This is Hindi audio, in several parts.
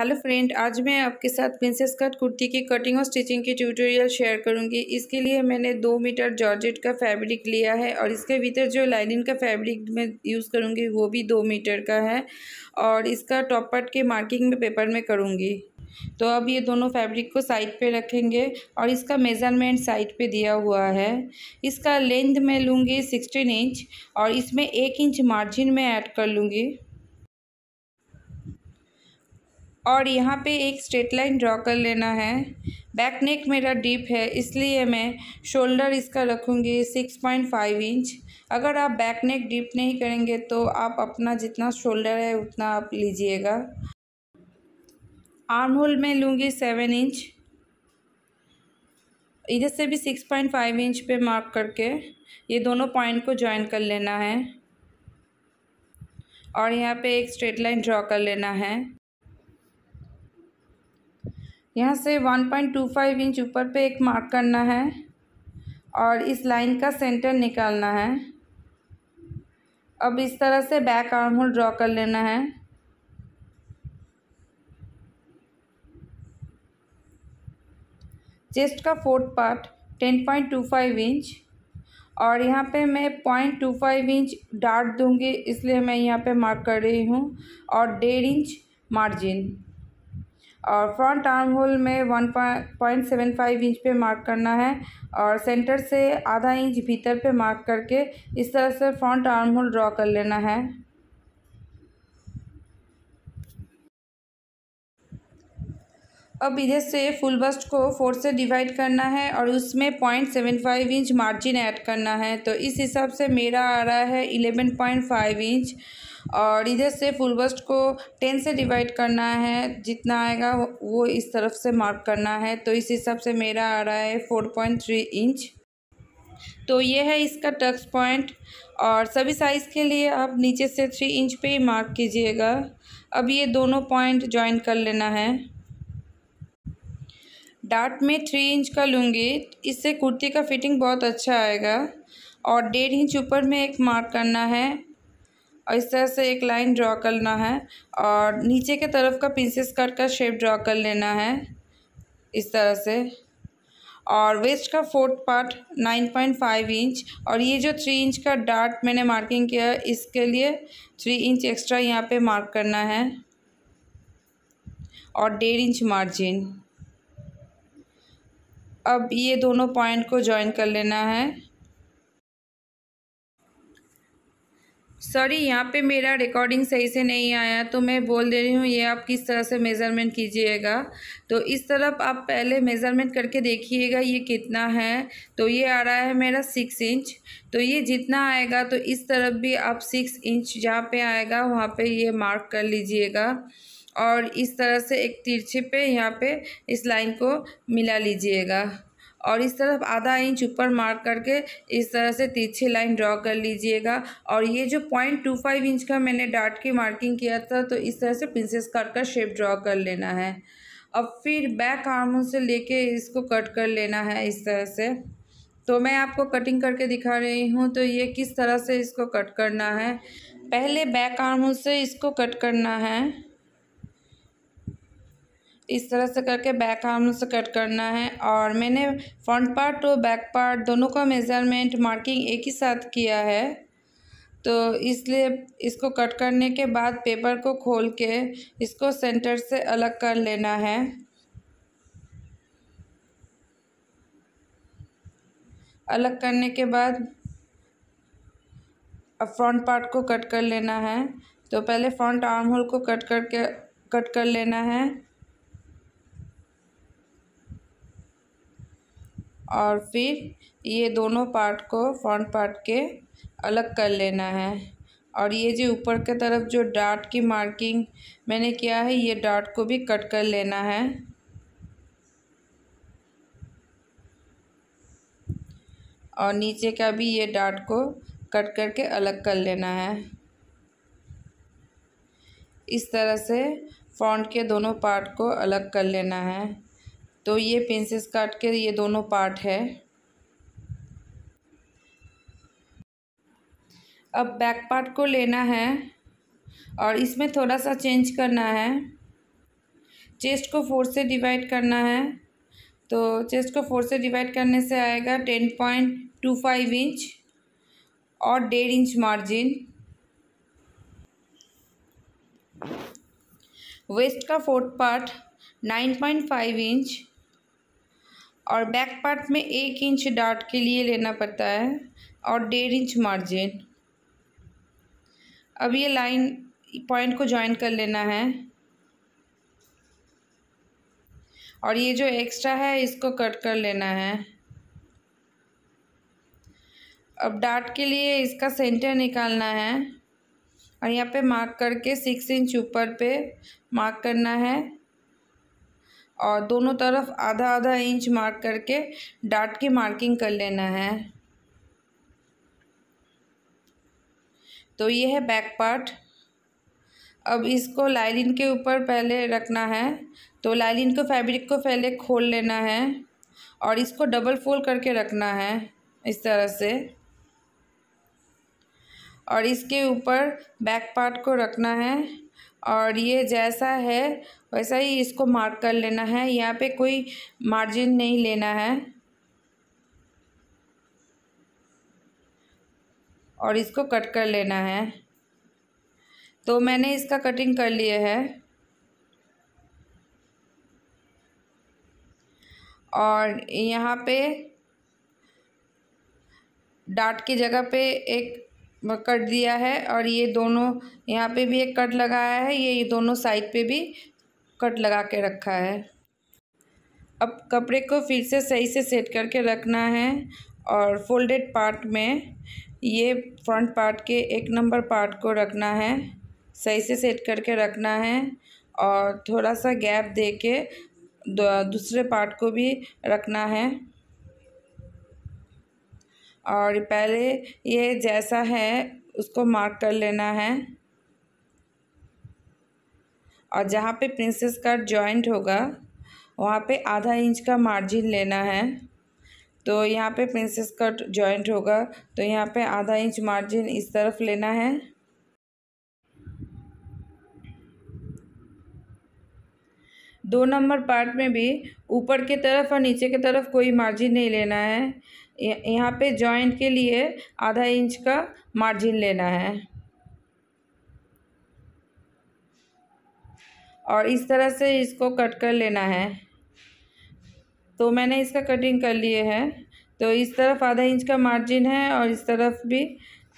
हेलो फ्रेंड आज मैं आपके साथ प्रिंसेस कट कुर्ती की कटिंग और स्टिचिंग की ट्यूटोरियल शेयर करूंगी इसके लिए मैंने दो मीटर जॉर्जेट का फैब्रिक लिया है और इसके भीतर जो लाइनिन का फैब्रिक मैं यूज़ करूंगी वो भी दो मीटर का है और इसका टॉप पार्ट के मार्किंग में पेपर में करूंगी तो अब ये दोनों फैब्रिक को साइड पर रखेंगे और इसका मेज़रमेंट साइड पर दिया हुआ है इसका लेंथ मैं लूँगी सिक्सटीन इंच और इसमें एक इंच मार्जिन में ऐड कर लूँगी और यहाँ पे एक स्ट्रेट लाइन ड्रॉ कर लेना है बैक नेक मेरा डीप है इसलिए मैं शोल्डर इसका रखूँगी सिक्स पॉइंट फाइव इंच अगर आप बैक नेक डीप नहीं करेंगे तो आप अपना जितना शोल्डर है उतना आप लीजिएगा आर्म होल में लूँगी सेवन इंच इधर से भी सिक्स पॉइंट फाइव इंच पे मार्क करके ये दोनों पॉइंट को ज्वाइन कर लेना है और यहाँ पे एक स्ट्रेट लाइन ड्रॉ कर लेना है यहाँ से 1.25 इंच ऊपर पे एक मार्क करना है और इस लाइन का सेंटर निकालना है अब इस तरह से बैक आर्म होल ड्रॉ कर लेना है चेस्ट का fourth part ten point two five inch और यहाँ पे मैं point two five inch dart दूंगी इसलिए मैं यहाँ पे मार्क कर रही हूँ और डेढ़ इंच मार्जिन और फ्रंट आर्म होल में one point seven five inch पे मार्क करना है और सेंटर से आधा इंच भीतर पे मार्क करके इस तरह से फ्रंट आर्म होल ड्रॉ कर लेना है अब इधर से फुल बस्ट को फोर से डिवाइड करना है और उसमें point seven five inch margin add करना है तो इस हिसाब से मेरा आ रहा है इलेवन पॉइंट फाइव इंच और इधर से फुल बस्ट को टेन से डिवाइड करना है जितना आएगा वो इस तरफ से मार्क करना है तो इस हिसाब से मेरा आ रहा है फोर पॉइंट थ्री इंच तो ये है इसका टक्स पॉइंट और सभी साइज़ के लिए आप नीचे से थ्री इंच पे ही मार्क कीजिएगा अब ये दोनों पॉइंट ज्वाइन कर लेना है डार्ट में थ्री इंच का लूँगी इससे कुर्ती का फिटिंग बहुत अच्छा आएगा और डेढ़ इंच ऊपर में एक मार्क करना है और इस तरह से एक लाइन ड्रॉ करना है और नीचे के तरफ का पिंसेस कट का शेप ड्रॉ कर लेना है इस तरह से और वेस्ट का fourth part nine point five inch और ये जो थ्री इंच का डार्ट मैंने मार्किंग किया है इसके लिए थ्री इंच एक्स्ट्रा यहाँ पे मार्क करना है और डेढ़ इंच मार्जिन अब ये दोनों पॉइंट को ज्वाइन कर लेना है सॉरी यहाँ पे मेरा रिकॉर्डिंग सही से नहीं आया तो मैं बोल दे रही हूँ ये आप किस तरह से मेज़रमेंट कीजिएगा तो इस तरफ आप पहले मेज़रमेंट करके देखिएगा ये कितना है तो ये आ रहा है मेरा सिक्स इंच तो ये जितना आएगा तो इस तरफ भी आप सिक्स इंच जहाँ पे आएगा वहाँ पे ये मार्क कर लीजिएगा और इस तरह से एक तिरछे पे यहाँ पे इस लाइन को मिला लीजिएगा और इस तरफ आधा इंच ऊपर मार्क करके इस तरह से तीछे लाइन ड्रॉ कर लीजिएगा और ये जो पॉइंट टू फाइव इंच का मैंने डाट की मार्किंग किया था तो इस तरह से प्रिंसेस कट का शेप ड्रॉ कर लेना है अब फिर बैक आर्मों से लेके इसको कट कर लेना है इस तरह से तो मैं आपको कटिंग करके दिखा रही हूँ तो ये किस तरह से इसको कट करना है पहले बैक आर्मों से इसको कट करना है इस तरह से करके बैक आर्म से कट करना है और मैंने फ्रंट पार्ट और बैक पार्ट दोनों का मेज़रमेंट मार्किंग एक ही साथ किया है तो इसलिए इसको कट करने के बाद पेपर को खोल के इसको सेंटर से अलग कर लेना है अलग करने के बाद अब फ्रंट पार्ट को कट कर लेना है तो पहले फ्रंट आर्म होल को कट करके कट कर लेना है और फिर ये दोनों पार्ट को फ्रंट पार्ट के अलग कर लेना है और ये जो ऊपर के तरफ जो डाट की मार्किंग मैंने किया है ये डाट को भी कट कर लेना है और नीचे का भी ये डाट को कट करके अलग कर लेना है इस तरह से फ्रंट के दोनों पार्ट को अलग कर लेना है तो ये पिंसेस काट के ये दोनों पार्ट है अब बैक पार्ट को लेना है और इसमें थोड़ा सा चेंज करना है चेस्ट को फोर से डिवाइड करना है तो चेस्ट को फोर से डिवाइड करने से आएगा ten point two five inch और डेढ़ इंच मार्जिन वेस्ट का fourth part nine point five inch और बैक पार्ट में एक इंच डार्ट के लिए लेना पड़ता है और डेढ़ इंच मार्जिन अब ये लाइन पॉइंट को ज्वाइन कर लेना है और ये जो एक्स्ट्रा है इसको कट कर लेना है अब डार्ट के लिए इसका सेंटर निकालना है और यहाँ पे मार्क करके सिक्स इंच ऊपर पे मार्क करना है और दोनों तरफ आधा आधा इंच मार्क करके डाट की मार्किंग कर लेना है तो ये है बैक पार्ट अब इसको लाइलिन के ऊपर पहले रखना है तो लाइलिन को फैब्रिक को पहले खोल लेना है और इसको डबल फोल्ड करके रखना है इस तरह से और इसके ऊपर बैक पार्ट को रखना है और ये जैसा है वैसा ही इसको मार्क कर लेना है यहाँ पे कोई मार्जिन नहीं लेना है और इसको कट कर लेना है तो मैंने इसका कटिंग कर लिया है और यहाँ पे डाट की जगह पे एक कट दिया है और ये दोनों यहाँ पे भी एक कट लगाया है ये दोनों साइड पे भी कट लगा के रखा है अब कपड़े को फिर से सही से सेट करके रखना है और फोल्डेड पार्ट में ये फ्रंट पार्ट के एक नंबर पार्ट को रखना है सही से सेट करके रखना है और थोड़ा सा गैप दे के दूसरे पार्ट को भी रखना है और पहले ये जैसा है उसको मार्क कर लेना है और जहाँ पे प्रिंसेस कट जॉइंट होगा वहाँ पे आधा इंच का मार्जिन लेना है तो यहाँ पे प्रिंसेस कट जॉइंट होगा तो यहाँ पे आधा इंच मार्जिन इस तरफ लेना है दो नंबर पार्ट में भी ऊपर की तरफ और नीचे की तरफ कोई मार्जिन नहीं लेना है यहाँ पे जॉइंट के लिए आधा इंच का मार्जिन लेना है और इस तरह से इसको कट कर लेना है तो मैंने इसका कटिंग कर लिए है तो इस तरफ आधा इंच का मार्जिन है और इस तरफ भी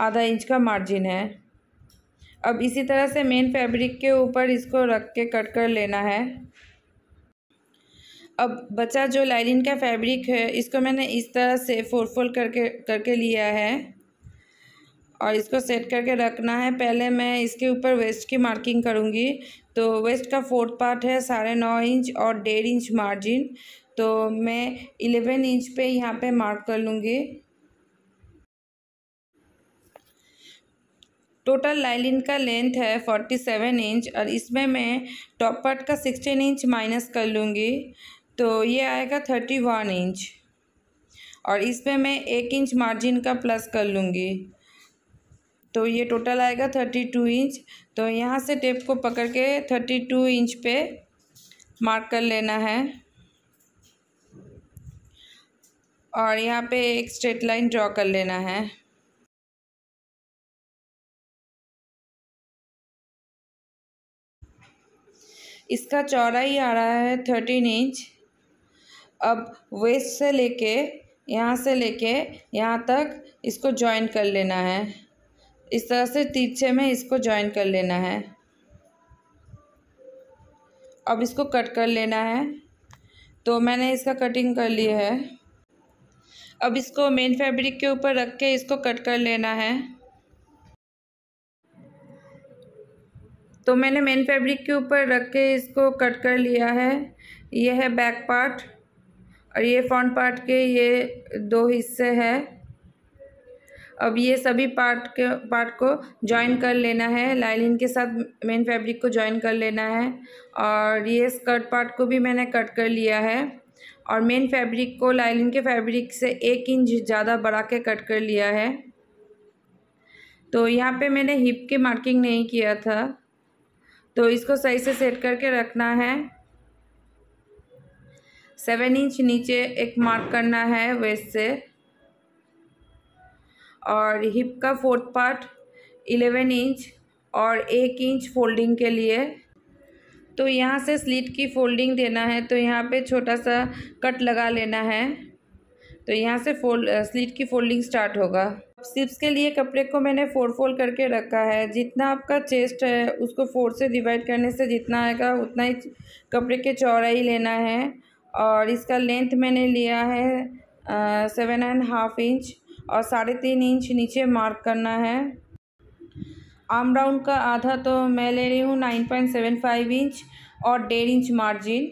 आधा इंच का मार्जिन है अब इसी तरह से मेन फैब्रिक के ऊपर इसको रख के कट कर लेना है अब बचा जो लाइलिन का फैब्रिक है इसको मैंने इस तरह से फोर फोल्ड करके करके लिया है और इसको सेट करके रखना है पहले मैं इसके ऊपर वेस्ट की मार्किंग करूँगी तो वेस्ट का फोर्थ पार्ट है साढ़े नौ इंच और डेढ़ इंच मार्जिन तो मैं इलेवन इंच पे यहाँ पे मार्क कर लूँगी टोटल लाइलिन का लेंथ है फोर्टी सेवन इंच और इसमें मैं टॉप पार्ट का सिक्सटीन इंच माइनस कर लूँगी तो ये आएगा थर्टी वन इंच और इस पर मैं एक इंच मार्जिन का प्लस कर लूँगी तो ये टोटल आएगा थर्टी टू इंच तो यहाँ से टेप को पकड़ के थर्टी टू इंच पे मार्क कर लेना है और यहाँ पे एक स्ट्रेट लाइन ड्रॉ कर लेना है इसका चौड़ाई आ रहा है थर्टीन इंच अब वेस्ट से लेके यहाँ से लेके यहाँ तक इसको जॉइन कर लेना है इस तरह से तीछे में इसको जॉइन कर लेना है अब इसको कट कर लेना है तो मैंने इसका कटिंग कर लिया है अब इसको मेन फैब्रिक के ऊपर रख के इसको कट कर लेना है तो मैंने मेन फैब्रिक के ऊपर रख के इसको कट कर लिया है यह है बैक पार्ट और ये फ्रंट पार्ट के ये दो हिस्से हैं अब ये सभी पार्ट के पार्ट को ज्वाइन कर लेना है लाइलिन के साथ मेन फैब्रिक को ज्वाइन कर लेना है और ये स्कर्ट पार्ट को भी मैंने कट कर लिया है और मेन फैब्रिक को लाइलिन के फैब्रिक से एक इंच ज़्यादा बढ़ा के कट कर लिया है तो यहाँ पे मैंने हिप की मार्किंग नहीं किया था तो इसको सही से सेट करके रखना है सेवन इंच नीचे एक मार्क करना है वेस्ट से और हिप का फोर्थ पार्ट इलेवन इंच और एक इंच फोल्डिंग के लिए तो यहाँ से स्लीट की फोल्डिंग देना है तो यहाँ पे छोटा सा कट लगा लेना है तो यहाँ से फोल्ड स्लीट की फोल्डिंग स्टार्ट होगा सिप्स के लिए कपड़े को मैंने फोर फोल्ड करके रखा है जितना आपका चेस्ट है उसको फोर से डिवाइड करने से जितना आएगा उतना ही कपड़े के चौड़ाई लेना है और इसका लेंथ मैंने लिया है सेवन एंड हाफ इंच और साढ़े तीन इंच नीचे मार्क करना है आर्म राउंड का आधा तो मैं ले रही हूँ nine point seven five inch और डेढ़ इंच मार्जिन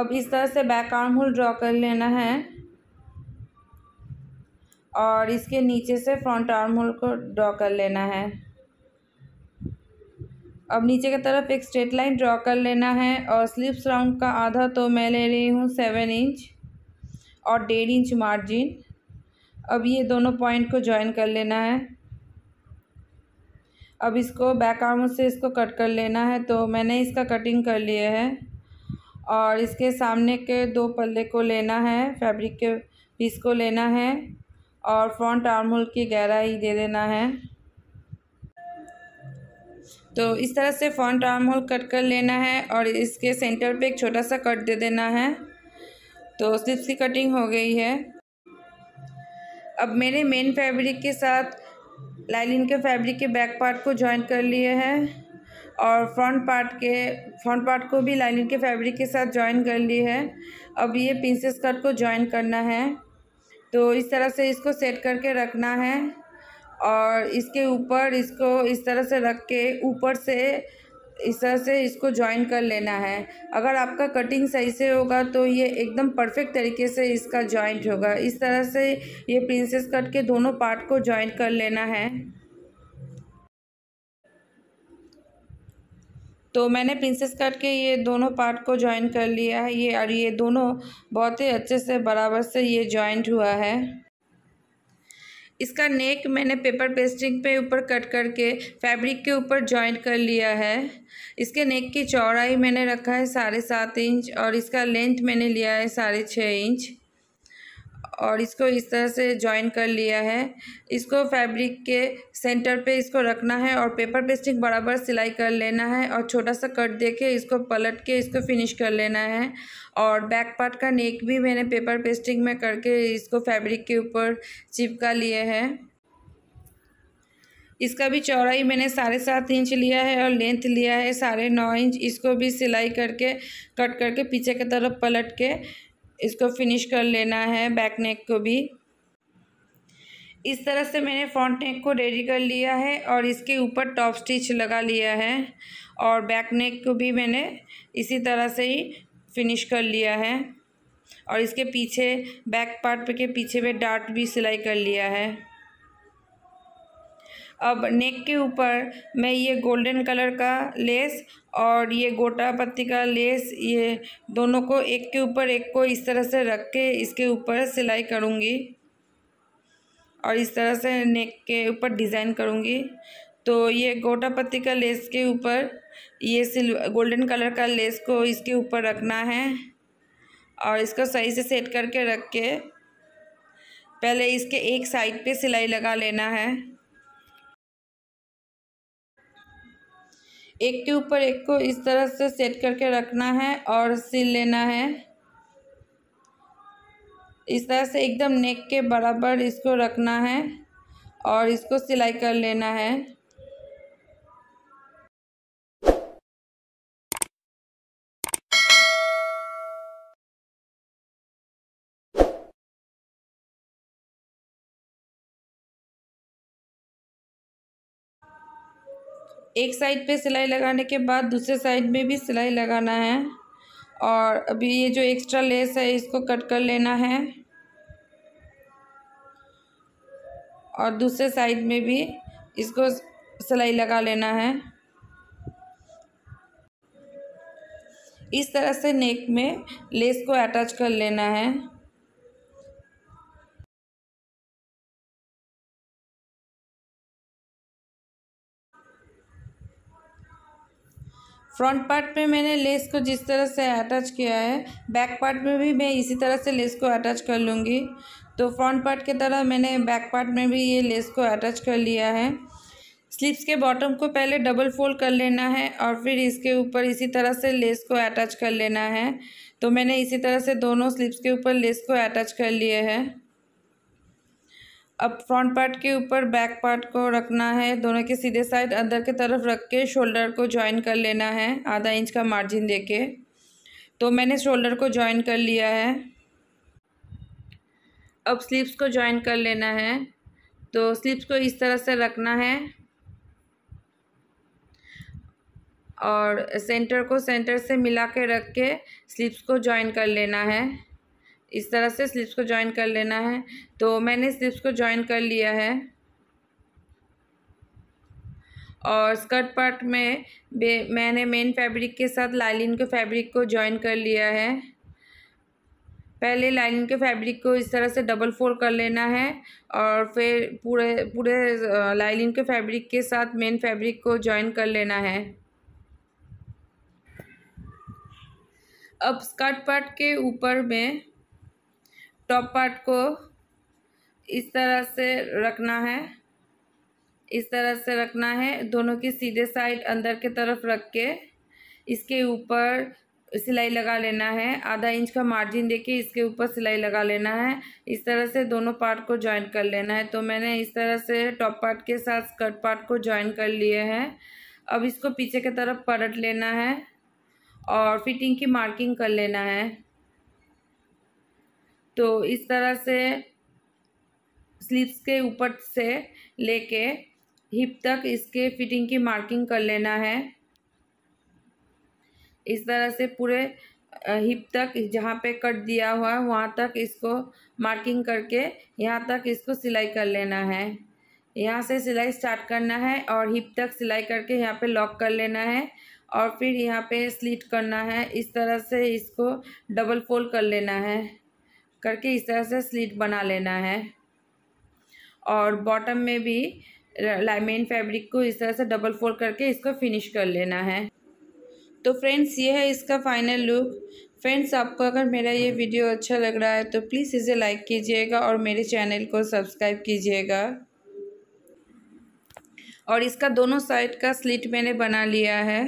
अब इस तरह से बैक आर्म होल ड्रॉ कर लेना है और इसके नीचे से फ्रंट आर्म होल को ड्रॉ कर लेना है अब नीचे की तरफ एक स्ट्रेट लाइन ड्रॉ कर लेना है और स्लीप्स राउंड का आधा तो मैं ले रही हूँ सेवन इंच और डेढ़ इंच मार्जिन अब ये दोनों पॉइंट को ज्वाइन कर लेना है अब इसको बैक आर्म से इसको कट कर लेना है तो मैंने इसका कटिंग कर लिया है और इसके सामने के दो पल्ले को लेना है फैब्रिक के पीस को लेना है और फ्रंट आर्म होल की गहराई दे देना है तो हम्म। इस तरह से फ्रंट आर्म होल कट कर लेना है और इसके सेंटर पे एक छोटा सा कट दे देना है तो स्लिप्स की कटिंग हो गई है अब मैंने मेन फैब्रिक के साथ लाइलिन के फैब्रिक के बैक पार्ट को ज्वाइन कर लिए हैं और फ्रंट पार्ट के फ्रंट पार्ट को भी लाइलिन के फैब्रिक के साथ ज्वाइन कर ली है अब ये पिंसेस कट को ज्वाइन करना है तो इस तरह से इसको सेट करके रखना है और इसके ऊपर इसको इस तरह से रख के ऊपर से इस तरह से इसको ज्वाइन कर लेना है अगर आपका कटिंग सही से होगा तो ये एकदम परफेक्ट तरीके से इसका जॉइंट होगा इस तरह से ये प्रिंसेस कट के दोनों पार्ट को ज्वाइन कर लेना है तो मैंने प्रिंसेस कट के ये दोनों पार्ट को ज्वाइन कर लिया है ये और ये दोनों बहुत ही अच्छे से बराबर से ये जॉइंट हुआ है इसका नेक मैंने पेपर पेस्टिंग पे ऊपर कट करके फैब्रिक के ऊपर जॉइंट कर लिया है इसके नेक की चौड़ाई मैंने रखा है साढ़े सात इंच और इसका लेंथ मैंने लिया है साढ़े छः इंच और इसको इस तरह से ज्वाइन कर लिया है इसको फैब्रिक के सेंटर पे इसको रखना है और पेपर पेस्टिंग बराबर सिलाई कर लेना है और छोटा सा कट देके इसको पलट के इसको फिनिश कर लेना है और बैक पार्ट का नेक भी मैंने पेपर पेस्टिंग में करके इसको फैब्रिक के ऊपर चिपका लिए है इसका भी चौड़ाई मैंने साढ़े सात इंच लिया है और लेंथ लिया है साढ़े नौ इंच इसको भी सिलाई करके कट करके पीछे की तरफ पलट के इसको फिनिश कर लेना है बैक नेक को भी इस तरह से मैंने फ्रंट नेक को रेडी कर लिया है और इसके ऊपर टॉप स्टिच लगा लिया है और बैक नेक को भी मैंने इसी तरह से ही फिनिश कर लिया है और इसके पीछे बैक पार्ट के पीछे में डार्ट भी सिलाई कर लिया है अब नेक के ऊपर मैं ये गोल्डन कलर का लेस और ये गोटा पत्ती का लेस ये दोनों को एक के ऊपर एक को इस तरह से रख के इसके ऊपर सिलाई करूँगी और इस तरह से नेक के ऊपर डिज़ाइन करूँगी तो ये गोटा पत्ती का लेस के ऊपर ये सिल गोल्डन कलर का लेस को इसके ऊपर रखना है और इसको सही से सेट करके रख के पहले इसके एक साइड पे सिलाई लगा लेना है एक के ऊपर एक को इस तरह से सेट करके रखना है और सिल लेना है इस तरह से एकदम नेक के बराबर इसको रखना है और इसको सिलाई कर लेना है एक साइड पे सिलाई लगाने के बाद दूसरे साइड में भी सिलाई लगाना है और अभी ये जो एक्स्ट्रा लेस है इसको कट कर लेना है और दूसरे साइड में भी इसको सिलाई लगा लेना है इस तरह से नेक में लेस को अटैच कर लेना है फ्रंट पार्ट में मैंने लेस को जिस तरह से अटैच किया है बैक पार्ट में भी मैं इसी तरह से लेस को अटैच कर लूँगी तो फ्रंट पार्ट की तरह मैंने बैक पार्ट में भी ये लेस को अटैच कर लिया है स्लीव्स के बॉटम को पहले डबल फोल्ड कर लेना है और फिर इसके ऊपर इसी तरह से लेस को अटैच कर लेना है तो मैंने इसी तरह से दोनों स्लीव्स के ऊपर लेस को अटैच कर लिए है अब फ्रंट पार्ट के ऊपर बैक पार्ट को रखना है दोनों के सीधे साइड अंदर की तरफ रख के शोल्डर को ज्वाइन कर लेना है आधा इंच का मार्जिन देके तो मैंने शोल्डर को ज्वाइन कर लिया है अब स्लीव्स को ज्वाइन कर लेना है तो स्लीव्स को इस तरह से रखना है और सेंटर को सेंटर से मिला के रख के स्लीव्स को ज्वाइन कर लेना है इस तरह से स्लिप्स को ज्वाइन कर लेना है तो मैंने स्लिप्स को ज्वाइन कर लिया है और स्कर्ट पार्ट में मैंने मेन फैब्रिक के साथ लाइलिन के फैब्रिक को ज्वाइन कर लिया है पहले लाइनिंग के फैब्रिक को इस तरह से डबल फोल्ड कर लेना है और फिर पूरे पूरे लाइनिंग के फैब्रिक के साथ मेन फैब्रिक को ज्वाइन कर लेना है अब स्कर्ट पार्ट के ऊपर में टॉप पार्ट को इस तरह से रखना है इस तरह से रखना है दोनों की सीधे साइड अंदर के तरफ रख के इसके ऊपर सिलाई लगा लेना है आधा इंच का मार्जिन देके इसके ऊपर सिलाई लगा लेना है इस तरह से दोनों पार्ट को ज्वाइन कर लेना है तो मैंने इस तरह से टॉप पार्ट के साथ स्कर्ट पार्ट को ज्वाइन कर लिए हैं अब इसको पीछे की तरफ पलट लेना है और फिटिंग की मार्किंग कर लेना है तो इस तरह से स्लीव्स के ऊपर से लेके हिप तक इसके फिटिंग की मार्किंग कर लेना है इस तरह से पूरे हिप तक जहाँ पे कट दिया हुआ है वहाँ तक इसको मार्किंग करके यहाँ तक इसको सिलाई कर लेना है यहाँ से सिलाई स्टार्ट करना है और हिप तक सिलाई करके यहाँ पे लॉक कर लेना है और फिर यहाँ पे स्लीट करना है इस तरह से इसको डबल फोल्ड कर लेना है करके इस तरह से स्लिट बना लेना है और बॉटम में भी लाइमेन फैब्रिक को इस तरह से डबल फोल्ड करके इसको फिनिश कर लेना है तो फ्रेंड्स ये है इसका फाइनल लुक फ्रेंड्स आपको अगर मेरा ये वीडियो अच्छा लग रहा है तो प्लीज़ इसे लाइक कीजिएगा और मेरे चैनल को सब्सक्राइब कीजिएगा और इसका दोनों साइड का स्लिट मैंने बना लिया है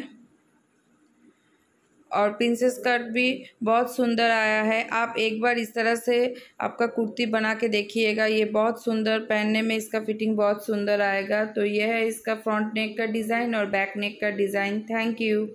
और प्रिंसेस कट भी बहुत सुंदर आया है आप एक बार इस तरह से आपका कुर्ती बना के देखिएगा ये बहुत सुंदर पहनने में इसका फिटिंग बहुत सुंदर आएगा तो यह है इसका फ्रंट नेक का डिज़ाइन और बैक नेक का डिज़ाइन थैंक यू